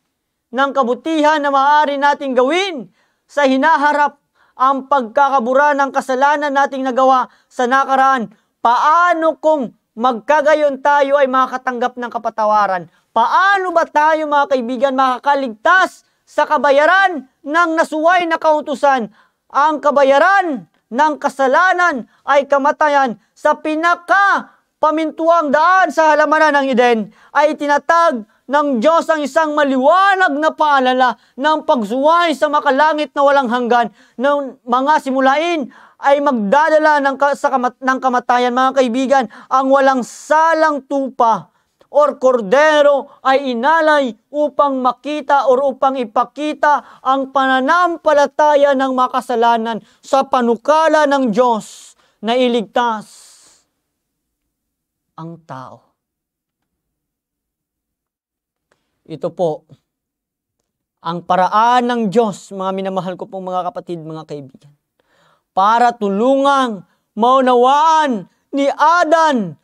ng kabutihan na maaari nating gawin sa hinaharap ang pagkakabura ng kasalanan nating nagawa sa nakaraan. Paano kung magkagayon tayo ay makakatanggap ng kapatawaran? Paano ba tayo mga kaibigan makakaligtas sa kabayaran ng nasuway na kautusan. Ang kabayaran ng kasalanan ay kamatayan sa pinaka pamintuang daan sa halamanan ng Eden ay tinatag ng Diyos ang isang maliwanag na paalala ng pagsuway sa makalangit na walang hanggan ng mga simulain ay magdadala ng, sa kamat, ng kamatayan. Mga kaibigan, ang walang salang tupa or kordero ay inalay upang makita or upang ipakita ang pananampalataya ng makasalanan sa panukala ng Diyos na iligtas ang tao. Ito po, ang paraan ng Diyos, mga minamahal ko pong mga kapatid, mga kaibigan, para tulungan maunawaan ni Adan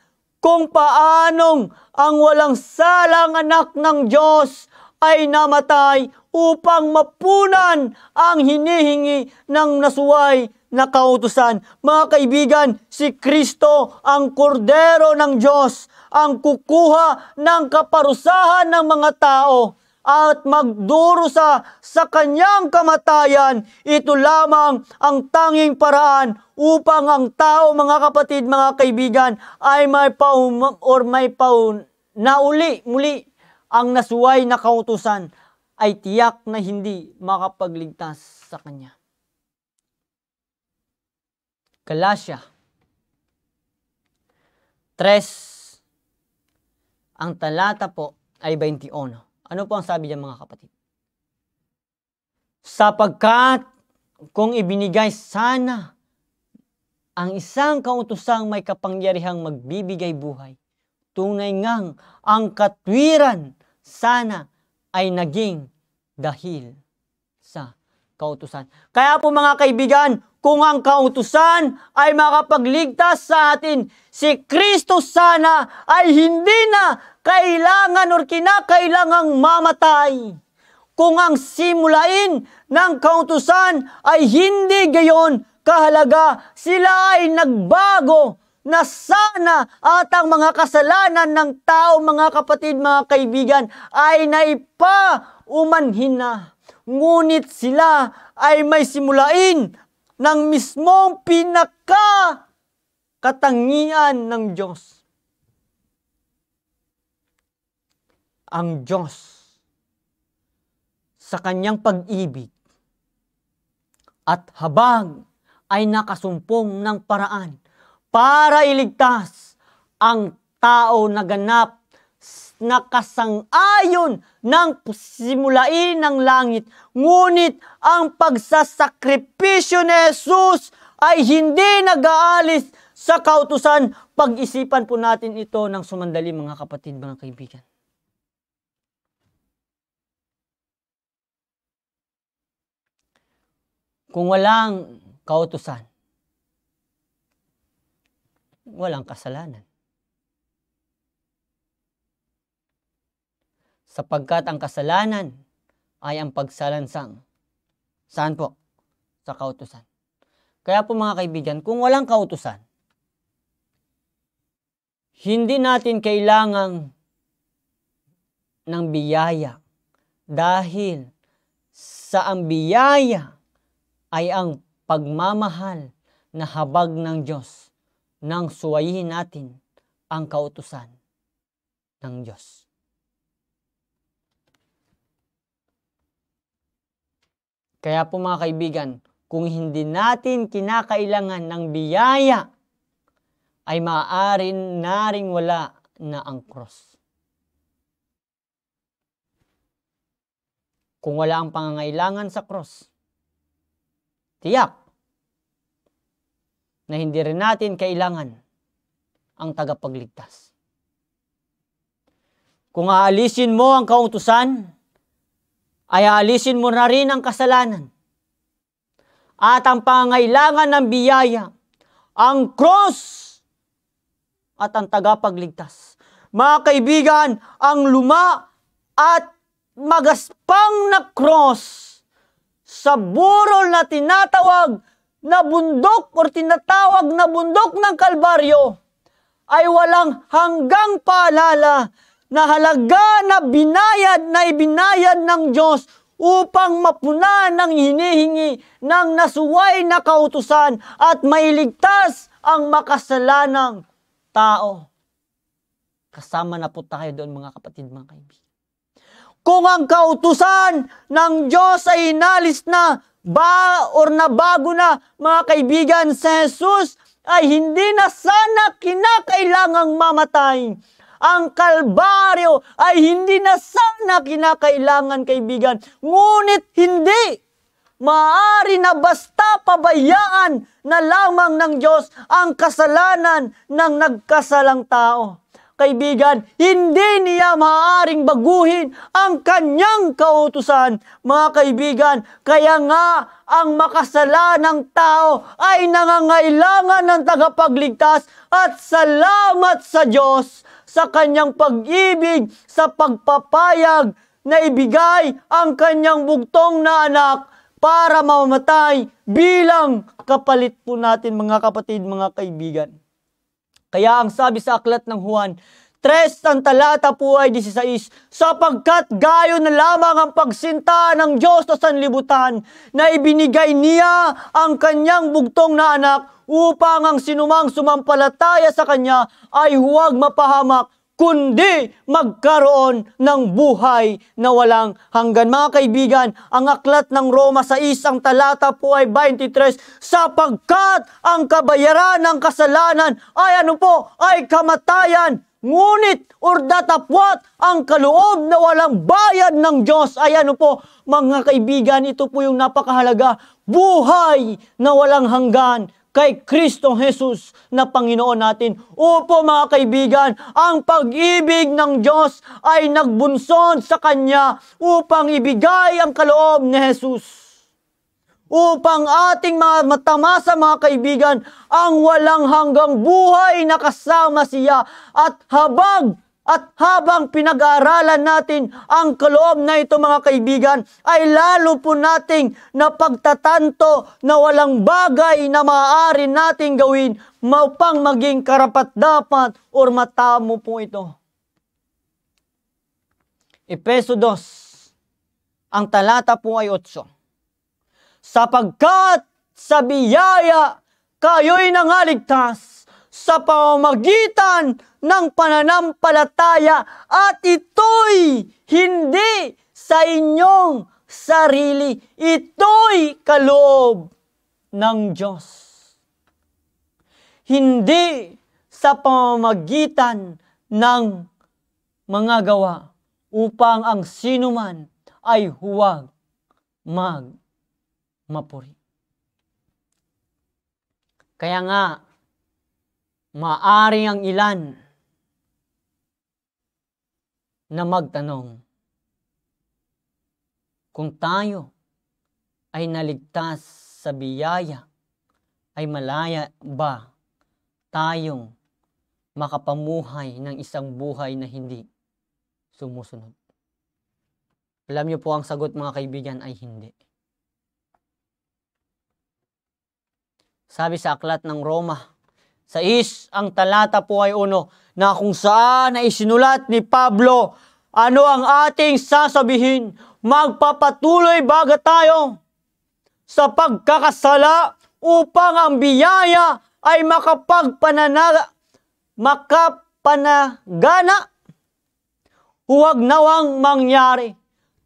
kung paanong ang walang salang anak ng Diyos ay namatay upang mapunan ang hinihingi ng nasuway na kautusan. Mga kaibigan, si Kristo ang kordero ng Diyos, ang kukuha ng kaparusahan ng mga tao at magdurusa sa kanyang kamatayan. Ito lamang ang tanging paraan upang ang tao, mga kapatid, mga kaibigan, ay may paum or may paun nauli muli ang nasuway na kautusan ay tiyak na hindi makapagligtas sa kanya. Kalasya 3 Ang talata po ay 21. Ano po ang sabi niya mga kapatid? Sapagkat kung ibinigay sana ang isang kautosang may kapangyarihang magbibigay buhay, tunay ngang ang katwiran sana ay naging dahil sa kautusan. Kaya po mga kaibigan, kung ang kautusan ay makapagligtas sa atin, si Kristo sana ay hindi na kailangan or kinakailangang mamatay. Kung ang simulain ng kautusan ay hindi gayon kahalaga, sila ay nagbago na sana at ang mga kasalanan ng tao, mga kapatid, mga kaibigan, ay naipaumanhin na. Ngunit sila ay may simulain ng mismong pinaka katangian ng Diyos. ang Diyos sa kanyang pag-ibig at habang ay nakasumpong ng paraan para iligtas ang tao na ganap na kasang-ayon ng simulain ng langit. Ngunit ang pagsasakripisyo ni Jesus ay hindi nag-aalis sa kautusan. Pag-isipan po natin ito ng sumandali mga kapatid, mga kaibigan. Kung walang kautusan, walang kasalanan. Sapagkat ang kasalanan ay ang pagsalansang. Saan po? Sa kautusan. Kaya po mga kaibigan, kung walang kautusan, hindi natin kailangan ng biyaya dahil sa ang biyaya ay ang pagmamahal na habag ng Diyos nang suwayin natin ang kautusan ng Diyos. Kaya po mga kaibigan, kung hindi natin kinakailangan ng biyaya, ay maaarin naring wala na ang cross. Kung wala ang pangangailangan sa cross, Tiyak na hindi rin natin kailangan ang tagapagligtas. Kung aalisin mo ang kautusan, ay aalisin mo na rin ang kasalanan. At ang pangailangan ng biyaya, ang cross at ang tagapagligtas. Mga kaibigan, ang luma at magaspang na cross sa burol na tinatawag na bundok o tinatawag na bundok ng Kalbaryo ay walang hanggang paalala na halaga na binayad na ibinayad ng Diyos upang mapuna ng hinihingi ng nasuway na kautusan at mailigtas ang makasalanang tao. Kasama na po tayo doon mga kapatid, mga kaibigan. Kung ang kautusan ng Diyos ay inalis na ba or nabago na mga kaibigan sa Jesus ay hindi na sana kinakailangang mamatay. Ang kalbaryo ay hindi na sana kinakailangan kaibigan. Ngunit hindi maari na basta pabayaan na lamang ng Diyos ang kasalanan ng nagkasalang tao kaibigan, hindi niya maaring baguhin ang kanyang kautusan. Mga kaibigan, kaya nga ang makasala makasalanang tao ay nangangailangan ng tagapagligtas at salamat sa Diyos sa kanyang pag-ibig, sa pagpapayag na ibigay ang kanyang bugtong na anak para mamatay bilang kapalit po natin mga kapatid, mga kaibigan. Kaya ang sabi sa aklat ng Juan, 3 ang talata po ay 16, sapagkat gayo na lamang ang pagsinta ng Diyos sa sanlibutan na ibinigay niya ang kanyang bugtong na anak upang ang sinumang sumampalataya sa kanya ay huwag mapahamak kundi magkaroon ng buhay na walang hanggan. Mga kaibigan, ang aklat ng Roma sa isang talata po ay 23, sapagkat ang kabayaran ng kasalanan ay ano po, ay kamatayan. Ngunit or datapwat ang kaloob na walang bayad ng Diyos. Ay ano po, mga kaibigan, ito po yung napakahalaga. Buhay na walang hanggan kay Kristo Jesus na Panginoon natin. Upo mga kaibigan, ang pag-ibig ng Diyos ay nagbunsod sa Kanya upang ibigay ang kaloob ni Jesus. Upang ating mga matamasa mga kaibigan, ang walang hanggang buhay na kasama siya at habag at habang pinag-aaralan natin ang kaloob na ito mga kaibigan, ay lalo po nating napagtatanto na walang bagay na maaari nating gawin maupang maging karapat-dapat o matamo po ito. Epeso 2, ang talata po ay 8. Sapagkat sa biyaya kayo'y nangaligtas sa pamamagitan ng pananampalataya at ito'y hindi sa inyong sarili. Ito'y kaloob ng Diyos. Hindi sa pamamagitan ng mga gawa upang ang sinuman ay huwag mag mapuri. Kaya nga, maari ang ilan na magtanong kung tayo ay naligtas sa biyaya ay malaya ba tayong makapamuhay ng isang buhay na hindi sumusunod? Alam niyo po ang sagot mga kaibigan ay hindi. Sabi sa aklat ng Roma sa is, ang talata po ay uno na kung saan na isinulat ni Pablo ano ang ating sasabihin. Magpapatuloy baga tayo sa pagkakasala upang ang biyaya ay makapagpananaga, makapanagana. Huwag nawang mangyari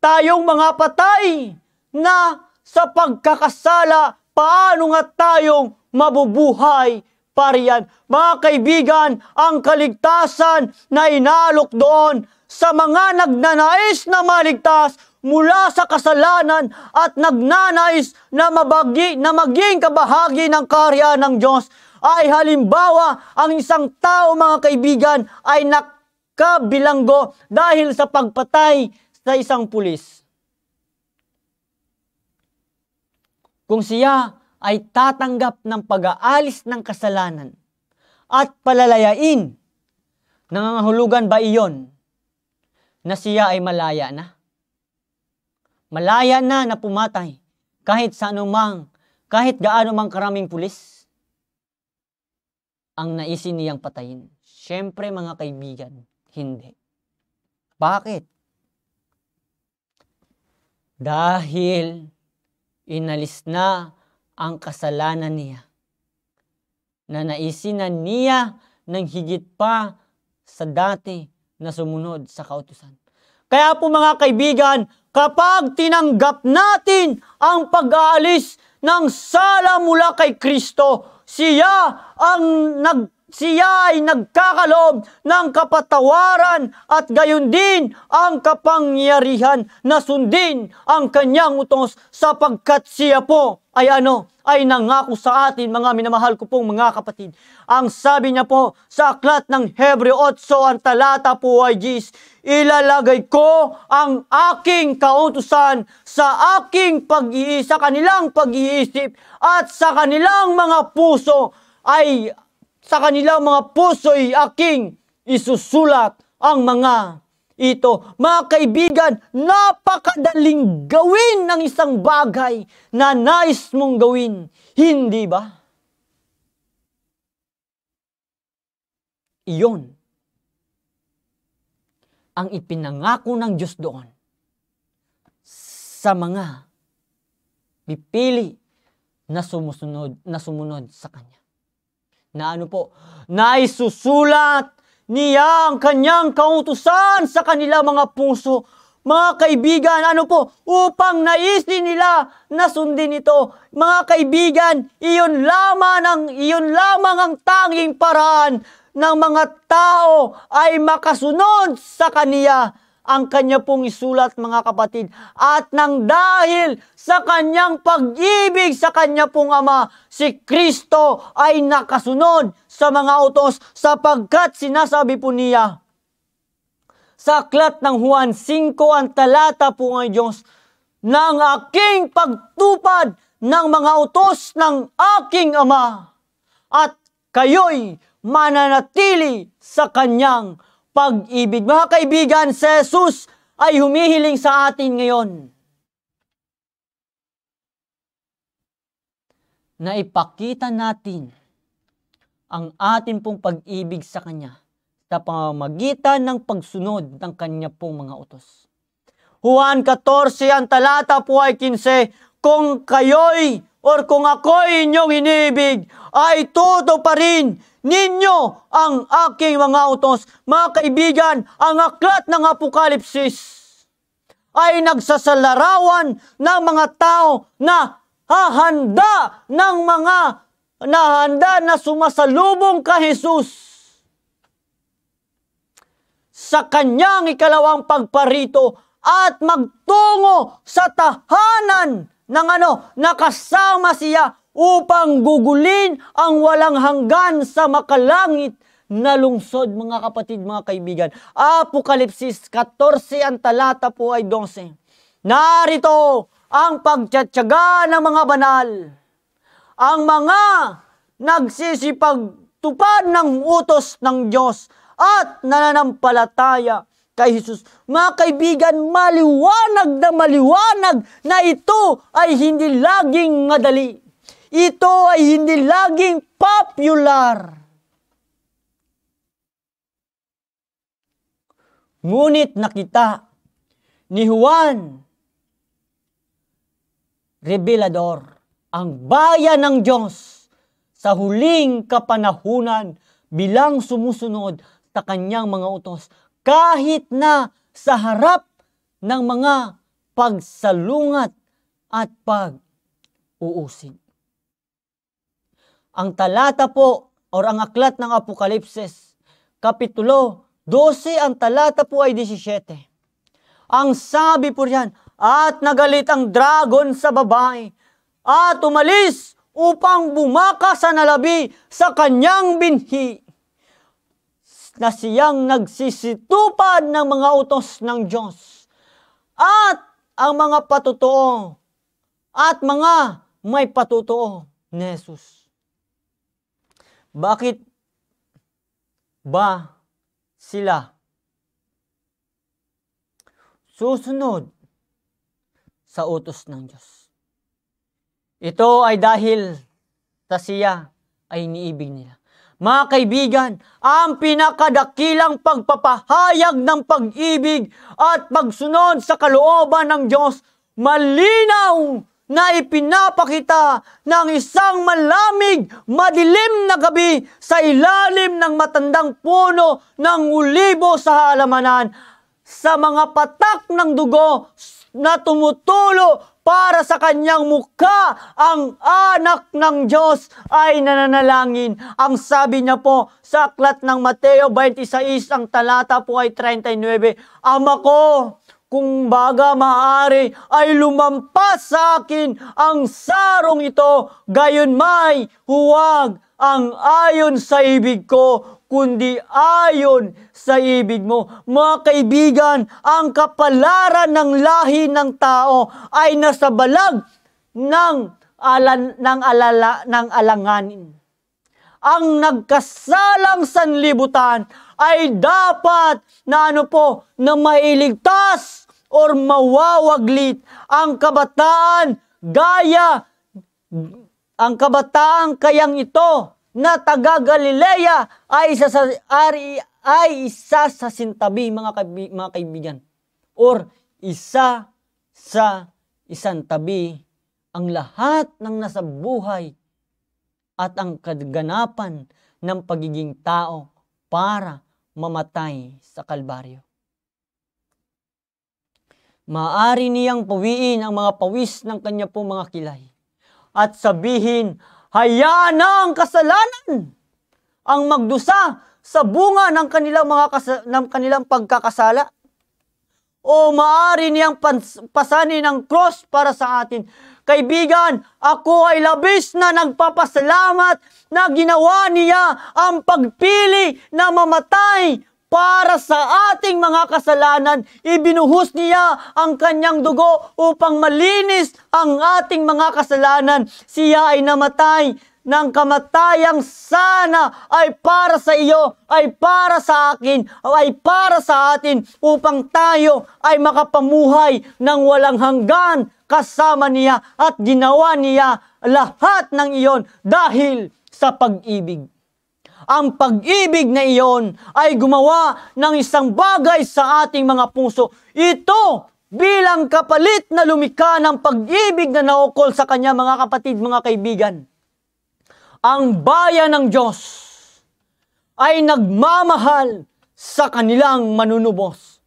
tayong mga patay na sa pagkakasala paano nga tayong mabubuhay pariyan. Mga kaibigan, ang kaligtasan na inalok doon sa mga nagnanais na maligtas mula sa kasalanan at nagnanais na, mabagi, na maging kabahagi ng karya ng Diyos ay halimbawa ang isang tao mga kaibigan ay nakabilanggo dahil sa pagpatay sa isang pulis. Kung siya ay tatanggap ng pag-aalis ng kasalanan at palalayain. Nangangahulugan ba iyon na siya ay malaya na? Malaya na na pumatay kahit sa anumang, kahit gaano mang karaming pulis. Ang naisin niyang patayin. Siyempre mga kaibigan, hindi. Bakit? Dahil inalis na ang kasalanan niya. Na naisinan niya ng higit pa sa dati na sumunod sa kautusan. Kaya po mga kaibigan, kapag tinanggap natin ang pag-aalis ng sala mula kay Kristo, siya ang nag siya ay nagkakalob ng kapatawaran at gayon din ang kapangyarihan na sundin ang kanyang utos sapagkat siya po ay ano, ay nangako sa atin mga minamahal ko pong mga kapatid. Ang sabi niya po sa aklat ng Hebreo 8 ang talata po ay Jis, ilalagay ko ang aking kautusan sa aking pag-iisip, sa kanilang pag-iisip at sa kanilang mga puso ay sa kanilang mga puso'y aking isusulat ang mga ito. Mga kaibigan, napakadaling gawin ng isang bagay na nais mong gawin. Hindi ba? Iyon ang ipinangako ng Diyos doon sa mga pipili na sumusunod na sumunod sa kanya na ano po, na isusulat niya ang kanyang kautusan sa kanila mga puso. Mga kaibigan, ano po, upang naisin nila na sundin ito. Mga kaibigan, iyon lamang ang, iyon lamang ang tanging paraan ng mga tao ay makasunod sa kaniya ang kanya pong isulat mga kapatid. At nang dahil sa kanyang pag-ibig sa kanya pong ama, si Kristo ay nakasunod sa mga utos sapagkat sinasabi po niya, sa aklat ng Juan 5 ang talata po ng Diyos, ng aking pagtupad ng mga utos ng aking ama at kayo'y mananatili sa kanyang pag-ibig. Mga kaibigan, si Jesus ay humihiling sa atin ngayon na ipakita natin ang atin pong pag-ibig sa Kanya sa pamamagitan ng pagsunod ng Kanya pong mga utos. Juan 14, ang talata po ay 15, Kung kayo'y or kung ako'y inyong inibig, ay pa rin ninyo ang aking mga utos. Mga kaibigan, ang aklat ng Apokalipsis ay nagsasalarawan ng mga tao na hahanda ng mga nahanda na sumasalubong ka Jesus sa kanyang ikalawang pagparito at magtungo sa tahanan ng ano, nakasama siya upang gugulin ang walang hanggan sa makalangit na lungsod mga kapatid, mga kaibigan. Apokalipsis 14 ang talata po ay 12. Narito ang pagtsatsaga ng mga banal. Ang mga nagsisipagtupad ng utos ng Diyos at nananampalataya kay Jesus. Mga kaibigan, maliwanag na maliwanag na ito ay hindi laging madali. Ito ay hindi laging popular. Ngunit nakita ni Juan Revelador ang bayan ng Diyos sa huling kapanahunan bilang sumusunod sa kanyang mga utos kahit na sa harap ng mga pagsalungat at pag-uusig. Ang talata po or ang aklat ng Apokalipsis, Kapitulo 12, ang talata po ay 17. Ang sabi po riyan, at nagalit ang dragon sa babae, at umalis upang bumaka sa nalabi sa kanyang binhi na siyang nagsisitupan ng mga utos ng Diyos at ang mga patutuo at mga may patutuo ni Jesus. Bakit ba sila susunod sa utos ng Diyos. Ito ay dahil sa siya ay niibig nila. Mga kaibigan, ang pinakadakilang pagpapahayag ng pag-ibig at pagsunod sa kalooban ng Diyos, malinaw na ipinapakita ng isang malamig, madilim na gabi sa ilalim ng matandang puno ng ulibo sa halamanan. Sa mga patak ng dugo, na tumutulo para sa kanyang mukha, ang anak ng Diyos ay nananalangin. Ang sabi niya po sa aklat ng Mateo 26, ang talata po ay 39, Ama ko, kung baga maaari ay lumampas sa akin ang sarong ito, gayon may huwag ang ayon sa ibig ko, kundi ayon sa ibig mo. Mga kaibigan, ang kapalaran ng lahi ng tao ay nasa balag ng, alan, ng, alala, ng alanganin. Ang nagkasalang sanlibutan ay dapat na ano po, na mailigtas or mawawaglit ang kabataan gaya ang kabataang kayang ito na taga Galilea ay isa sa, ari, ay isa sa sintabi mga, kaibi, mga kaibigan or isa sa isang tabi ang lahat ng nasa buhay at ang kaganapan ng pagiging tao para mamatay sa kalbaryo. Maari niyang pawiin ang mga pawis ng kanya po mga kilay at sabihin, Hayaan na ang kasalanan ang magdusa sa bunga ng kanilang, mga kas- ng kanilang pagkakasala. O maari niyang pasanin ang cross para sa atin. Kaibigan, ako ay labis na nagpapasalamat na ginawa niya ang pagpili na mamatay para sa ating mga kasalanan, ibinuhos niya ang kanyang dugo upang malinis ang ating mga kasalanan. Siya ay namatay ng kamatayang sana ay para sa iyo, ay para sa akin, ay para sa atin upang tayo ay makapamuhay ng walang hanggan kasama niya at ginawa niya lahat ng iyon dahil sa pag-ibig. Ang pag-ibig na iyon ay gumawa ng isang bagay sa ating mga puso. Ito bilang kapalit na lumika ng pag-ibig na naukol sa kanya mga kapatid, mga kaibigan. Ang bayan ng Diyos ay nagmamahal sa kanilang manunubos.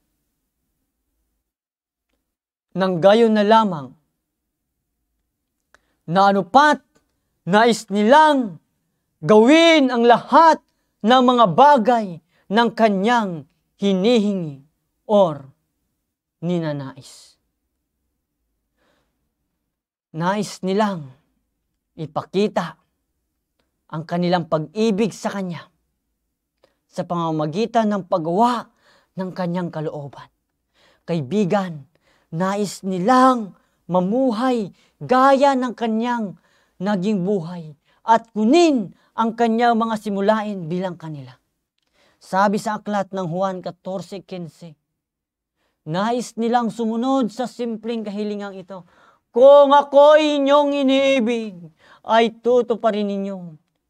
Nang gayon na lamang, na anupat nais nilang gawin ang lahat ng mga bagay ng kanyang hinihingi or ninanais. Nais nilang ipakita ang kanilang pag-ibig sa Kanya sa pamamagitan ng paggawa ng kanyang kalooban. Kaibigan, nais nilang mamuhay gaya ng kanyang naging buhay at kunin ang kanyang mga simulain bilang kanila. Sabi sa aklat ng Juan 14.15, Nais nilang sumunod sa simpleng kahilingang ito. Kung ako inyong iniibig, ay tutuparin ninyo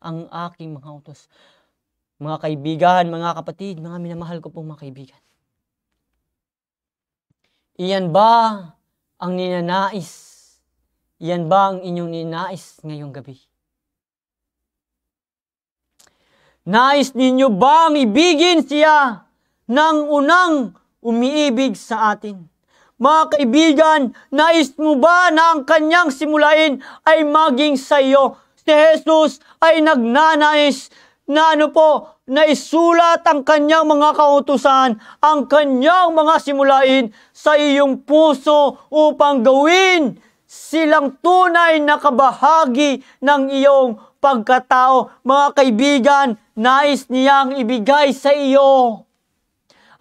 ang aking mga utos. Mga kaibigan, mga kapatid, mga minamahal ko pong mga kaibigan. Iyan ba ang ninanais? Iyan ba ang inyong ninais ngayong gabi? Nais ninyo bang ibigin siya ng unang umiibig sa atin? Mga kaibigan, nais mo ba na ang kanyang simulain ay maging sa iyo? Si Jesus ay nagnanais na ano po, na isulat ang kanyang mga kautusan, ang kanyang mga simulain sa iyong puso upang gawin silang tunay na kabahagi ng iyong pagkatao. Mga kaibigan, nais niyang ibigay sa iyo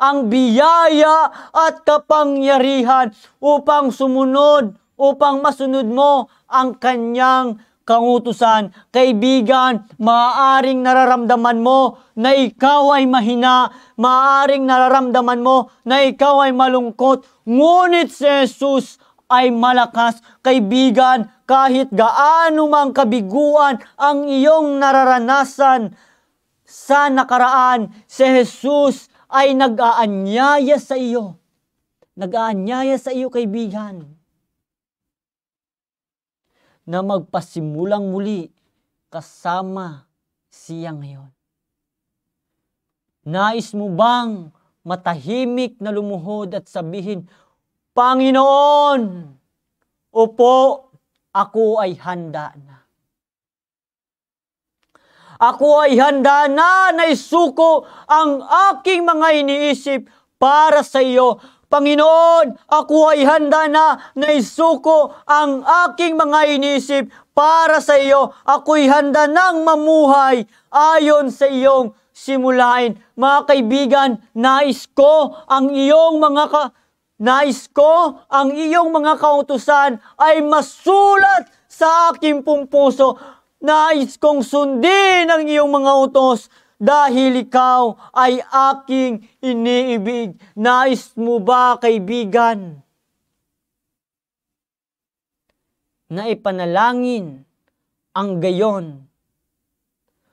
ang biyaya at kapangyarihan upang sumunod, upang masunod mo ang kanyang kangutusan. Kaibigan, maaaring nararamdaman mo na ikaw ay mahina, maaaring nararamdaman mo na ikaw ay malungkot, ngunit si Jesus ay malakas. Kaibigan, kahit gaano mang kabiguan ang iyong nararanasan sa nakaraan, si Jesus ay nag-aanyaya sa iyo. Nag-aanyaya sa iyo, kaibigan, na magpasimulang muli kasama siya ngayon. Nais mo bang matahimik na lumuhod at sabihin, Panginoon, upo, ako ay handa na. Ako ay handa na na isuko ang aking mga iniisip para sa iyo. Panginoon, ako ay handa na na isuko ang aking mga iniisip para sa iyo. Ako'y handa nang mamuhay ayon sa iyong simulain. Mga kaibigan, nais ko ang iyong mga ka- Nais ko ang iyong mga kautusan ay masulat sa aking pong puso. Nais kong sundin ang iyong mga utos dahil ikaw ay aking iniibig. Nais mo ba, kaibigan? Na ipanalangin ang gayon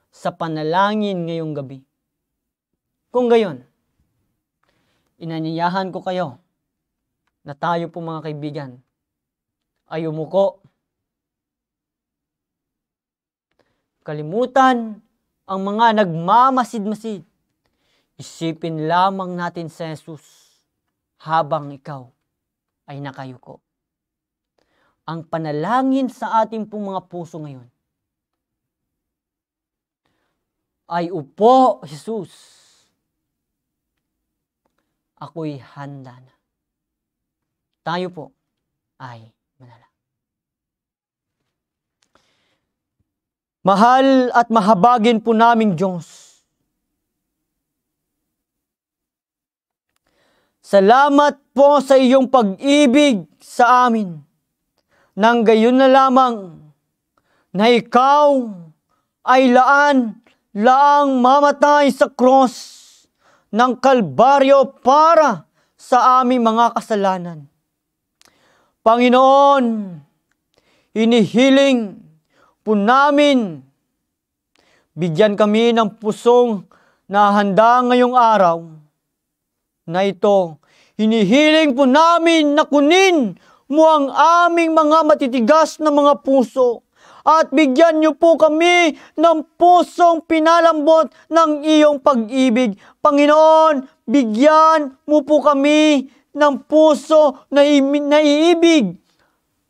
sa panalangin ngayong gabi. Kung gayon, inanyayahan ko kayo na tayo po mga kaibigan ay umuko. Kalimutan ang mga nagmamasid-masid. Isipin lamang natin sa Jesus habang ikaw ay nakayuko. Ang panalangin sa ating pong mga puso ngayon ay upo, Jesus. Ako'y handa na tayo po ay manalangin. Mahal at mahabagin po naming Diyos. Salamat po sa iyong pag-ibig sa amin. Nang gayon na lamang na ikaw ay laan laang mamatay sa cross ng Kalbaryo para sa aming mga kasalanan Panginoon, hinihiling po namin, bigyan kami ng pusong na handa ngayong araw na ito. Hinihiling po namin na kunin mo ang aming mga matitigas na mga puso at bigyan niyo po kami ng pusong pinalambot ng iyong pag-ibig. Panginoon, bigyan mo po kami ng puso na naiibig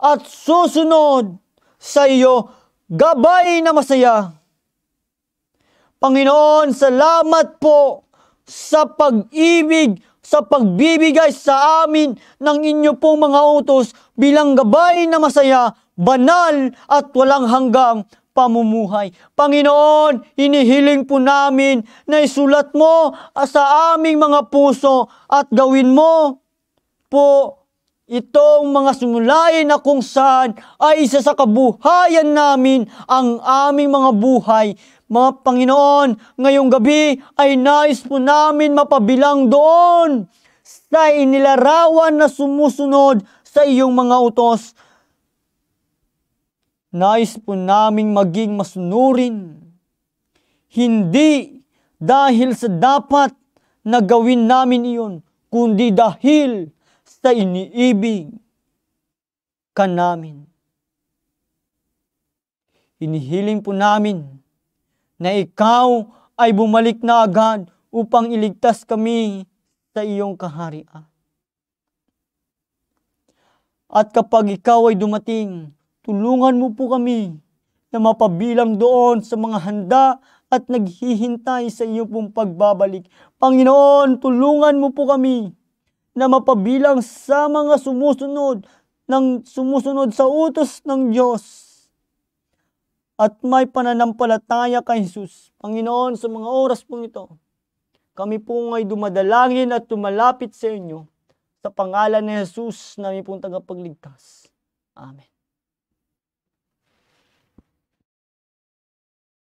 at susunod sa iyo gabay na masaya. Panginoon, salamat po sa pag-ibig, sa pagbibigay sa amin ng inyo pong mga utos bilang gabay na masaya, banal at walang hanggang pamumuhay. Panginoon, inihiling po namin na isulat mo sa aming mga puso at gawin mo po itong mga sumulain na kung saan ay isa sa kabuhayan namin ang aming mga buhay. Mga Panginoon, ngayong gabi ay nais po namin mapabilang doon sa inilarawan na sumusunod sa iyong mga utos. Nais po namin maging masunurin. Hindi dahil sa dapat na gawin namin iyon, kundi dahil basta iniibig ka namin. Inihiling po namin na ikaw ay bumalik na agad upang iligtas kami sa iyong kaharian. At kapag ikaw ay dumating, tulungan mo po kami na mapabilang doon sa mga handa at naghihintay sa iyo pong pagbabalik. Panginoon, tulungan mo po kami na mapabilang sa mga sumusunod ng sumusunod sa utos ng Diyos. At may pananampalataya kay Jesus. Panginoon, sa mga oras pong ito, kami po ay dumadalangin at tumalapit sa inyo sa pangalan ni Jesus na aming pong tagapagligtas. Amen.